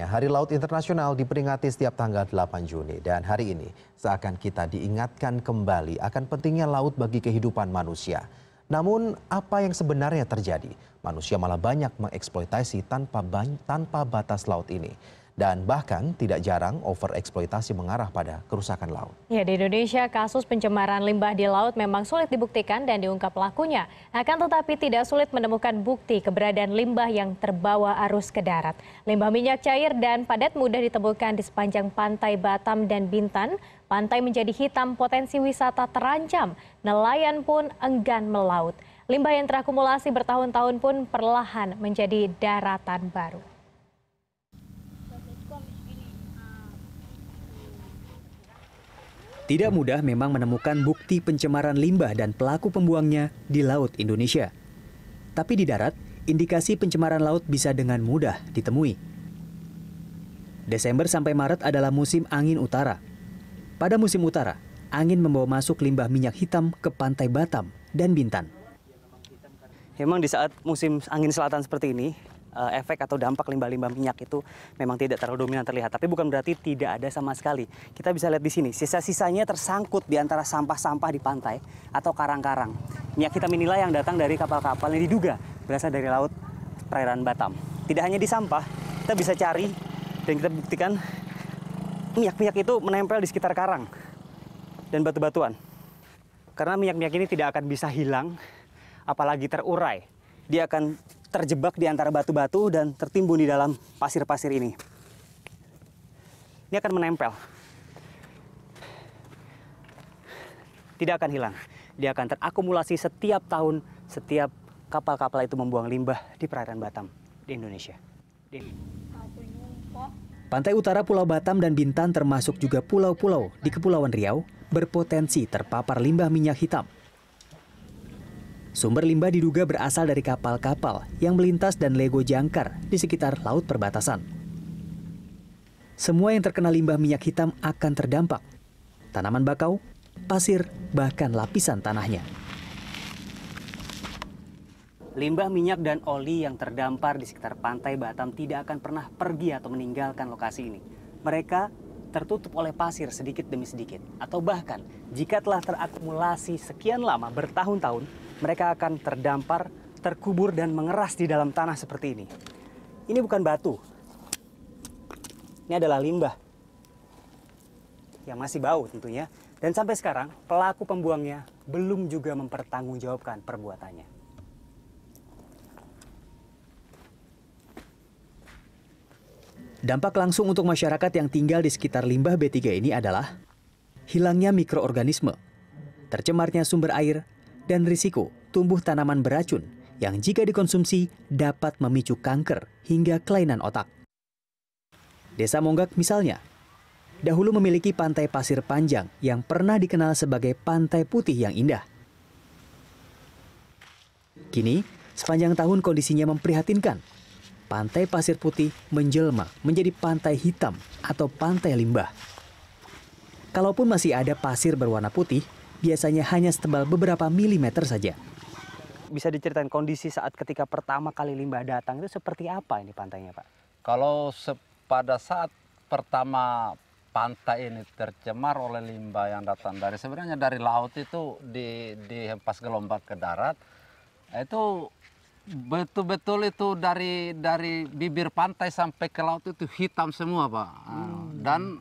Hari Laut Internasional diperingati setiap tanggal 8 Juni dan hari ini seakan kita diingatkan kembali akan pentingnya laut bagi kehidupan manusia. Namun apa yang sebenarnya terjadi? Manusia malah banyak mengeksploitasi tanpa, tanpa batas laut ini dan bahkan tidak jarang overeksploitasi mengarah pada kerusakan laut. Ya, di Indonesia kasus pencemaran limbah di laut memang sulit dibuktikan dan diungkap pelakunya. Akan tetapi tidak sulit menemukan bukti keberadaan limbah yang terbawa arus ke darat. Limbah minyak cair dan padat mudah ditemukan di sepanjang pantai Batam dan Bintan. Pantai menjadi hitam potensi wisata terancam. Nelayan pun enggan melaut. Limbah yang terakumulasi bertahun-tahun pun perlahan menjadi daratan baru. Tidak mudah memang menemukan bukti pencemaran limbah dan pelaku pembuangnya di Laut Indonesia. Tapi di darat, indikasi pencemaran laut bisa dengan mudah ditemui. Desember sampai Maret adalah musim angin utara. Pada musim utara, angin membawa masuk limbah minyak hitam ke pantai Batam dan Bintan. Memang di saat musim angin selatan seperti ini, uh, efek atau dampak limbah-limbah minyak itu memang tidak terlalu dominan terlihat. Tapi bukan berarti tidak ada sama sekali. Kita bisa lihat di sini, sisa-sisanya tersangkut di antara sampah-sampah di pantai atau karang-karang. Minyak hitam inilah yang datang dari kapal-kapal yang diduga berasal dari laut perairan Batam. Tidak hanya di sampah, kita bisa cari dan kita buktikan minyak-minyak itu menempel di sekitar karang dan batu-batuan. Karena minyak-minyak ini tidak akan bisa hilang, apalagi terurai. Dia akan terjebak di antara batu-batu dan tertimbun di dalam pasir-pasir ini. Ini akan menempel. Tidak akan hilang. Dia akan terakumulasi setiap tahun, setiap kapal-kapal itu membuang limbah di perairan Batam di Indonesia. Di... Pantai utara Pulau Batam dan Bintan termasuk juga pulau-pulau di Kepulauan Riau berpotensi terpapar limbah minyak hitam Sumber limbah diduga berasal dari kapal-kapal yang melintas dan lego jangkar di sekitar laut perbatasan. Semua yang terkena limbah minyak hitam akan terdampak. Tanaman bakau, pasir, bahkan lapisan tanahnya. Limbah minyak dan oli yang terdampar di sekitar pantai Batam tidak akan pernah pergi atau meninggalkan lokasi ini. Mereka tertutup oleh pasir sedikit demi sedikit, atau bahkan jika telah terakumulasi sekian lama bertahun-tahun, mereka akan terdampar, terkubur, dan mengeras di dalam tanah seperti ini. Ini bukan batu. Ini adalah limbah. Yang masih bau tentunya. Dan sampai sekarang, pelaku pembuangnya belum juga mempertanggungjawabkan perbuatannya. Dampak langsung untuk masyarakat yang tinggal di sekitar limbah B3 ini adalah hilangnya mikroorganisme, tercemarnya sumber air, dan risiko tumbuh tanaman beracun yang jika dikonsumsi dapat memicu kanker hingga kelainan otak. Desa Monggak misalnya, dahulu memiliki pantai pasir panjang yang pernah dikenal sebagai Pantai Putih yang indah. Kini, sepanjang tahun kondisinya memprihatinkan. Pantai pasir putih menjelma menjadi pantai hitam atau pantai limbah. Kalaupun masih ada pasir berwarna putih, biasanya hanya setebal beberapa milimeter saja. Bisa diceritakan kondisi saat ketika pertama kali limbah datang itu seperti apa ini pantainya Pak? Kalau pada saat pertama pantai ini tercemar oleh limbah yang datang dari sebenarnya dari laut itu di dihempas gelombang ke darat itu betul-betul itu dari dari bibir pantai sampai ke laut itu hitam semua pak hmm. dan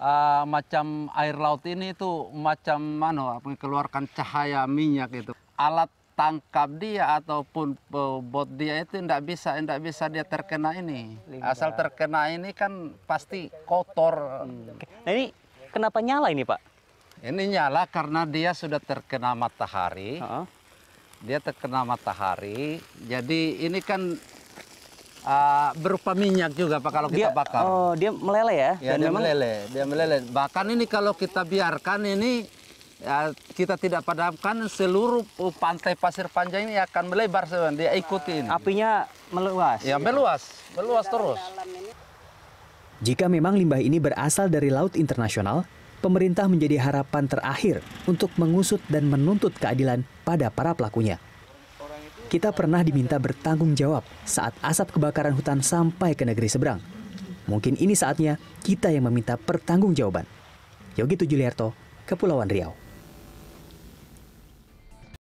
uh, macam air laut ini itu macam mana mengeluarkan cahaya minyak itu alat tangkap dia ataupun bot dia itu tidak bisa tidak bisa dia terkena ini asal terkena ini kan pasti kotor hmm. nah ini kenapa nyala ini pak ini nyala karena dia sudah terkena matahari uh -huh. dia terkena matahari jadi ini kan uh, berupa minyak juga Pak kalau dia, kita bakar. Oh, dia meleleh ya? ya dia memang... meleleh, dia meleleh. Bahkan ini kalau kita biarkan ini ya, kita tidak padamkan seluruh pantai pasir panjang ini akan melebar sebenarnya. Dia ikuti ini. Apinya meluas. Ya, meluas, meluas terus. Jika memang limbah ini berasal dari laut internasional, pemerintah menjadi harapan terakhir untuk mengusut dan menuntut keadilan pada para pelakunya kita pernah diminta bertanggung jawab saat asap kebakaran hutan sampai ke negeri seberang. Mungkin ini saatnya kita yang meminta pertanggungjawaban. Yogi Tujuliarto, Kepulauan Riau.